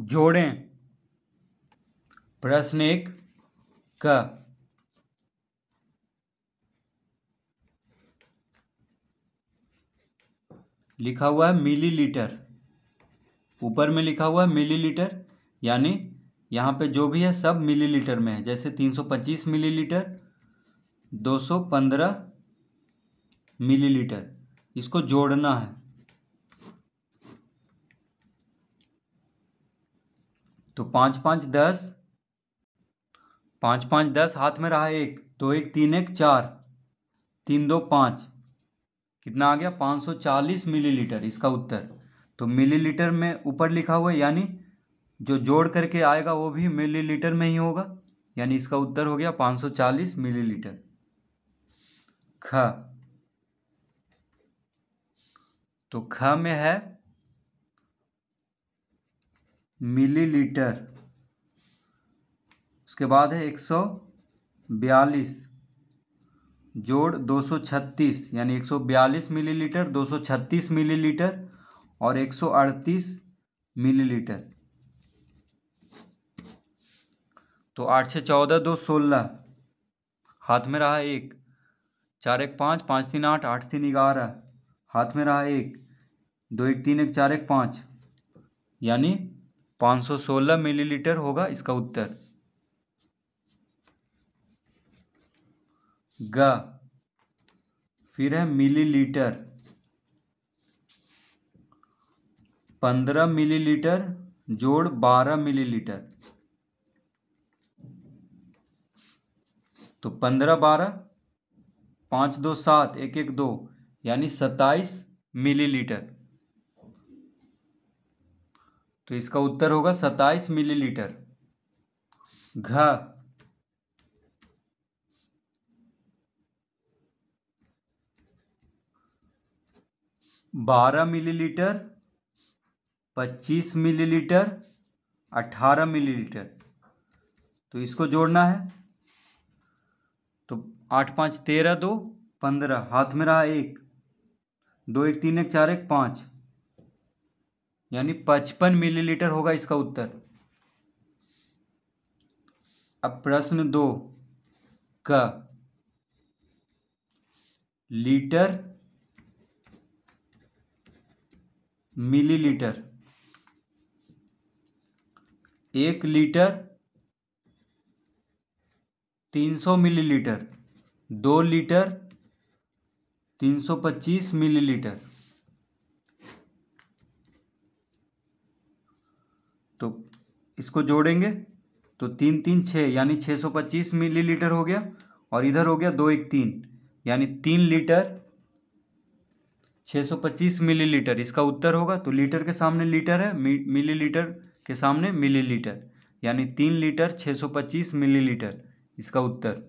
जोड़ें प्रश्न एक का लिखा हुआ है मिलीलीटर ऊपर में लिखा हुआ है मिलीलीटर यानी यहां पे जो भी है सब मिलीलीटर में है जैसे 325 मिलीलीटर 215 मिलीलीटर इसको जोड़ना है पांच पांच दस पांच पांच दस हाथ में रहा एक तो एक तीन एक चार तीन दो पांच कितना आ गया पांच सौ चालीस मिलीलीटर इसका उत्तर तो मिलीलीटर में ऊपर लिखा हुआ है यानी जो जोड़ करके आएगा वो भी मिलीलीटर में ही होगा यानी इसका उत्तर हो गया पांच सौ चालीस मिलीलीटर ख तो ख में है मिलीलीटर उसके बाद है एक सौ बयालीस जोड़ दो सौ छत्तीस यानी एक सौ बयालीस मिलीलीटर दो सौ छत्तीस मिलीलीटर और एक सौ अड़तीस मिलीलीटर तो आठ छः चौदह दो सोलह हाथ में रहा एक चार एक पाँच पाँच तीन आठ आठ तीन ग्यारह हाथ में रहा एक दो एक तीन एक चार एक पाँच यानी 516 मिलीलीटर होगा इसका उत्तर ग फिर है मिलीलीटर 15 मिलीलीटर जोड़ 12 मिलीलीटर तो 15 बारह पाँच दो सात एक एक दो यानी सत्ताईस मिलीलीटर तो इसका उत्तर होगा सत्ताईस मिलीलीटर घ बारह मिलीलीटर पच्चीस मिलीलीटर अठारह मिलीलीटर तो इसको जोड़ना है तो आठ पाँच तेरह दो पंद्रह हाथ में रहा एक दो एक तीन एक चार एक पाँच यानी पचपन मिलीलीटर होगा इसका उत्तर अब प्रश्न दो का लीटर मिलीलीटर एक लीटर तीन सौ मिलीलीटर दो लीटर तीन सौ पच्चीस मिलीलीटर इसको जोड़ेंगे तो तीन तीन छः यानी छः सौ पच्चीस मिली लीटर हो गया और इधर हो गया दो एक तीन यानी तीन लीटर छः सौ पच्चीस मिली लीटर इसका उत्तर होगा तो लीटर के सामने लीटर है मिली लीटर के सामने मिली लीटर यानी तीन लीटर छः सौ पच्चीस मिली लीटर इसका उत्तर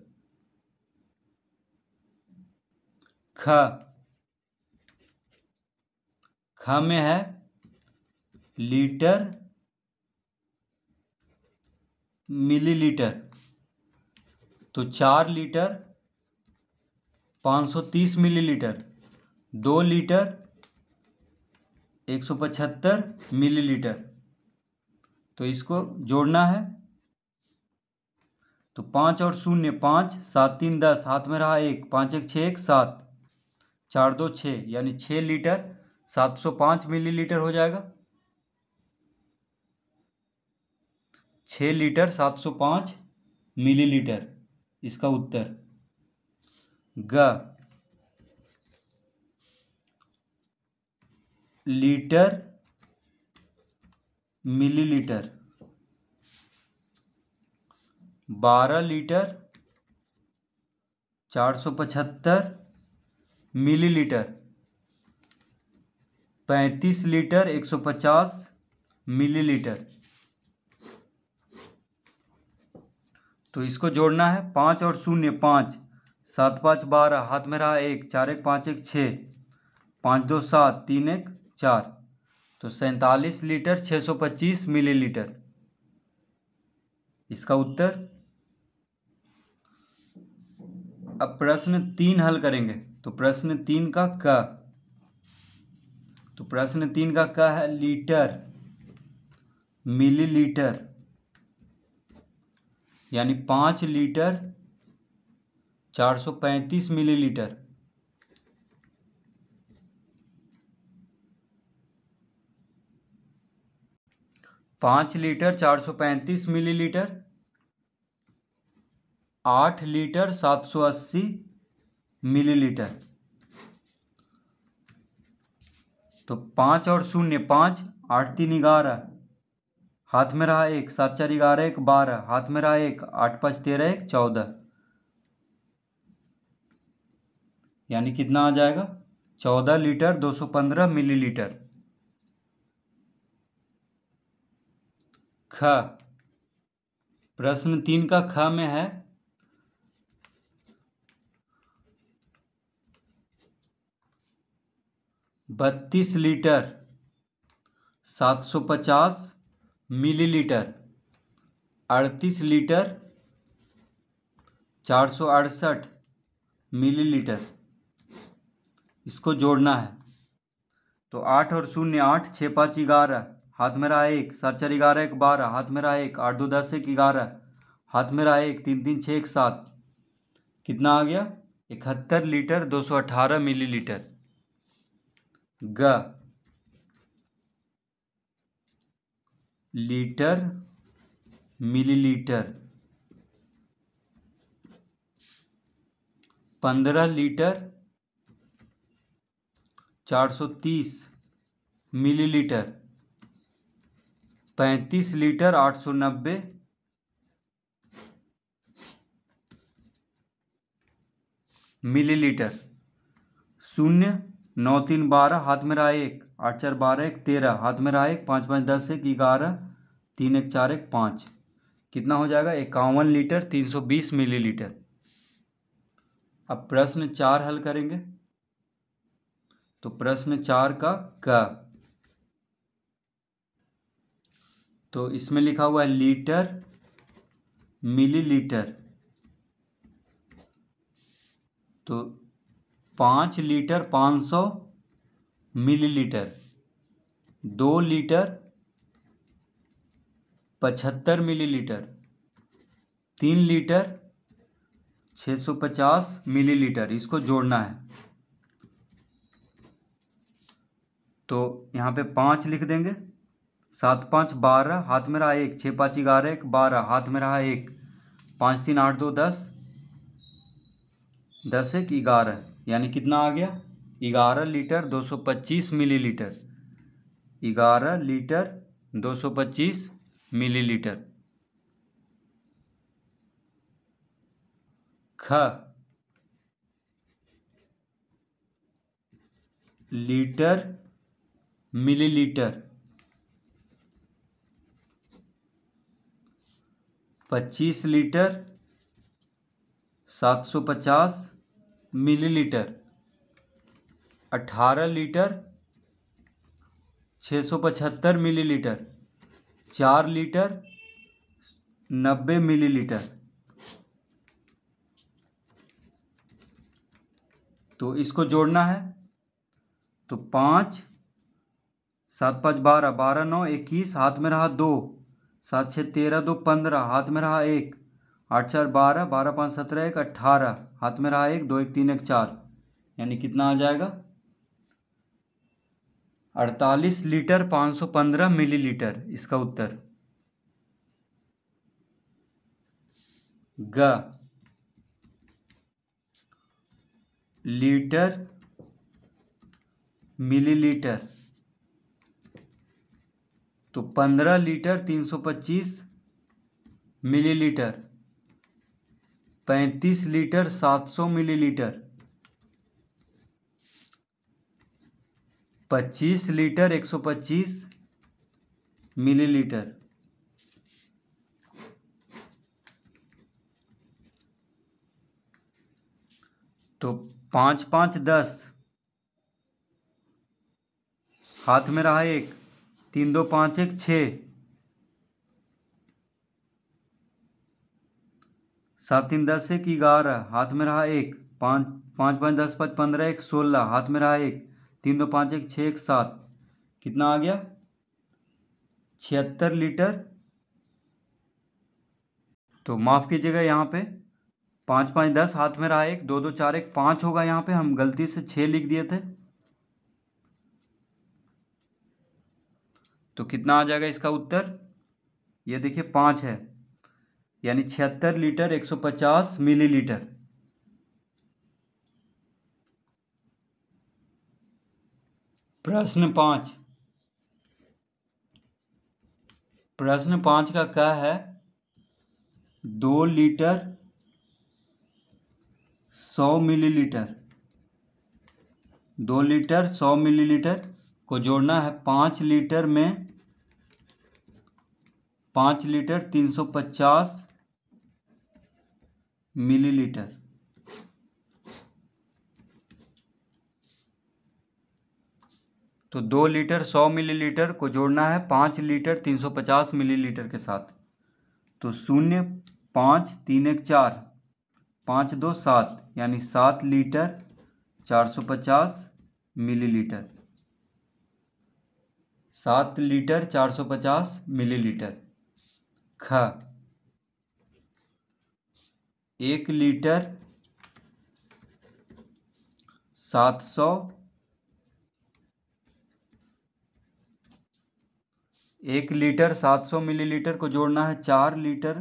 ख ख में है लीटर मिलीलीटर तो चार लीटर पाँच सौ तीस मिलीलीटर दो लीटर एक सौ पचहत्तर मिलीलीटर तो इसको जोड़ना है तो पाँच और शून्य पाँच सात तीन दस हाथ में रहा एक पाँच एक छः एक सात चार दो छः यानी छः लीटर सात सौ पाँच मिलीलीटर हो जाएगा छः लीटर सात सौ पाँच मिलीलीटर इसका उत्तर ग लीटर मिलीलीटर बारह लीटर चार सौ पचहत्तर मिलीलीटर पैंतीस लीटर एक सौ पचास मिलीलीटर तो इसको जोड़ना है पाँच और शून्य पाँच सात पाँच बारह हाथ में रहा एक चार एक पाँच एक छः पाँच दो सात तीन एक चार तो सैंतालीस लीटर छः सौ पच्चीस लीटर इसका उत्तर अब प्रश्न तीन हल करेंगे तो प्रश्न तीन का क तो प्रश्न तीन का क है लीटर मिलीलीटर यानी पाँच लीटर चार सौ पैंतीस मिलीलीटर पाँच लीटर चार सौ पैंतीस मिली लीटर आठ लीटर सात सौ अस्सी मिली लीटर तो पाँच और शून्य पाँच आठ तीन ग्यारह हाथ में रहा एक सात चार ग्यारह एक बारह हाथ में रहा एक आठ पाँच तेरह एक चौदह यानी कितना आ जाएगा चौदह लीटर दो सौ पंद्रह मिलीलीटर ख प्रश्न तीन का ख में है बत्तीस लीटर सात सौ पचास मिलीलीटर अड़तीस लीटर चार सौ अड़सठ मिलीलीटर इसको जोड़ना है तो आठ और शून्य आठ छः पाँच ग्यारह हाथ में रहा एक सात चार ग्यारह एक बारह हाथ में रहा एक आठ दो दस एक ग्यारह हाथ में रहा एक तीन तीन छः एक सात कितना आ गया इकहत्तर लीटर दो सौ अठारह लीटर ग लीटर मिलीलीटर पंद्रह लीटर चार सौ तीस मिलीलीटर पैंतीस लीटर आठ सौ नब्बे मिलीलीटर शून्य नौ तीन बारह हाथ में रहा एक आठ चार बारह एक तेरह हाथ में रहा एक पाँच पाँच दस एक ग्यारह तीन एक चार एक पाँच कितना हो जाएगा इक्यावन लीटर तीन सौ बीस मिलीलीटर अब प्रश्न चार हल करेंगे तो प्रश्न चार का क तो इसमें लिखा हुआ है लीटर मिलीलीटर तो पाँच लीटर पाँच सौ मिलीलीटर दो लीटर पचहत्तर मिलीलीटर तीन लीटर छः सौ पचास मिलीलीटर इसको जोड़ना है तो यहाँ पे पाँच लिख देंगे सात पाँच बारह हाथ में रहा एक छः पाँच ग्यारह एक बारह हाथ में रहा एक पाँच तीन आठ दो दस दस एक ग्यारह यानी कितना आ गया ग्यारह लीटर दो सौ पच्चीस मिलीलीटर ग्यारह लीटर दो सौ पच्चीस मिलीलीटर ख लीटर मिलीलीटर पच्चीस लीटर सात सौ पचास मिलीलीटर 18 लीटर 675 सौ पचहत्तर मिलीलीटर चार लीटर नब्बे मिलीलीटर तो इसको जोड़ना है तो पाँच सात पाँच बारह बारह नौ इक्कीस हाथ में रहा दो सात छः तेरह दो पंद्रह हाथ में रहा एक आठ चार बारह बारह पाँच सत्रह एक अट्ठारह हाथ में रहा एक दो एक तीन एक चार यानी कितना आ जाएगा अड़तालीस लीटर पाँच सौ पंद्रह मिलीलीटर इसका उत्तर ग लीटर मिलीलीटर तो पंद्रह लीटर तीन सौ पच्चीस मिलीलीटर पैंतीस लीटर सात सौ मिलीलीटर पच्चीस लीटर एक सौ पच्चीस मिलीलीटर तो पांच पांच दस हाथ में रहा एक तीन दो पांच एक छः सात तीन दस एक ग्यारह हाथ में रहा एक पाँच पाँच पाँच दस पाँच पंद्रह एक सोलह हाथ में रहा एक तीन दो पाँच एक छः एक सात कितना आ गया छिहत्तर लीटर तो माफ़ कीजिएगा यहाँ पे पाँच पाँच दस हाथ में रहा एक दो दो चार एक पाँच होगा यहाँ पे हम गलती से छः लिख दिए थे तो कितना आ जाएगा इसका उत्तर ये देखिए पाँच है यानी छिहत्तर लीटर 150 मिलीलीटर प्रश्न पाँच प्रश्न पाँच का क्या है दो लीटर सौ मिलीलीटर दो लीटर सौ मिलीलीटर को जोड़ना है पाँच लीटर में पाँच लीटर तीन सौ पचास मिलीलीटर तो दो लीटर सौ मिलीलीटर को जोड़ना है पाँच लीटर तीन सौ पचास मिलीलीटर के साथ तो शून्य पाँच तीन एक चार पाँच दो सात यानी सात लीटर चार सौ पचास मिलीलीटर सात लीटर चार सौ पचास मिलीलीटर ख एक लीटर सात सौ एक लीटर सात सौ मिलीलीटर को जोड़ना है चार लीटर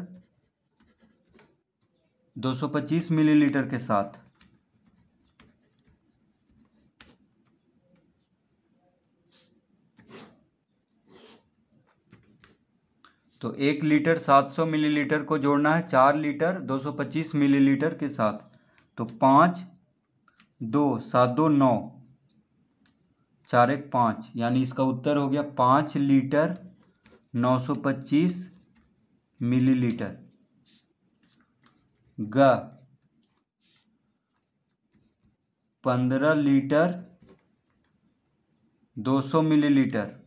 दो सौ पच्चीस मिलीलीटर के साथ तो एक लीटर 700 मिलीलीटर को जोड़ना है चार लीटर 225 मिलीलीटर के साथ तो पाँच दो सात दो नौ चार एक पाँच यानी इसका उत्तर हो गया पाँच लीटर नौ सौ पच्चीस मिलीलीटर ग पंद्रह लीटर दो सौ मिलीलीटर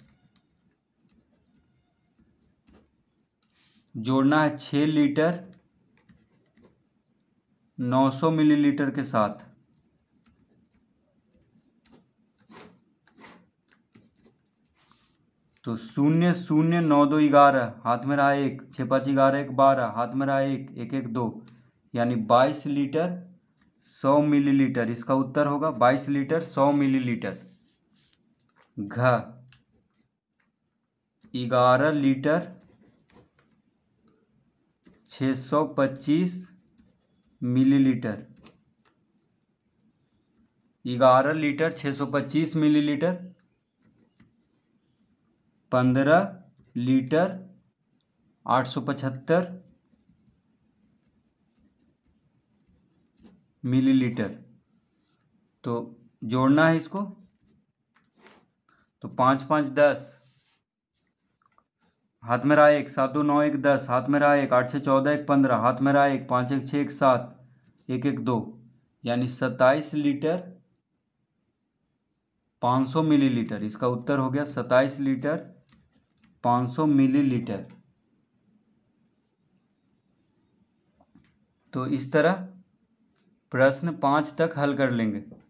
जोड़ना है छः लीटर 900 मिलीलीटर के साथ तो शून्य शून्य नौ दो ग्यारह हाथ में रहा एक छः पाँच ग्यारह एक बारह हाथ में रहा एक एक एक दो यानी बाईस लीटर सौ मिलीलीटर इसका उत्तर होगा बाईस लीटर सौ मिलीलीटर घ ग्यारह लीटर 625 सौ पच्चीस मिलीलीटर ग्यारह लीटर छः सौ पच्चीस मिलीलीटर पंद्रह लीटर आठ सौ पचहत्तर मिलीलीटर तो जोड़ना है इसको तो पाँच पाँच दस हाथ में रहा एक सात दो नौ एक दस हाथ में रहा एक आठ छः चौदह एक पंद्रह हाथ में रहा एक पाँच एक छः एक सात एक एक दो यानी सत्ताईस लीटर पाँच सौ मिलीलीटर इसका उत्तर हो गया सत्ताईस लीटर पाँच सौ मिलीलीटर तो इस तरह प्रश्न पाँच तक हल कर लेंगे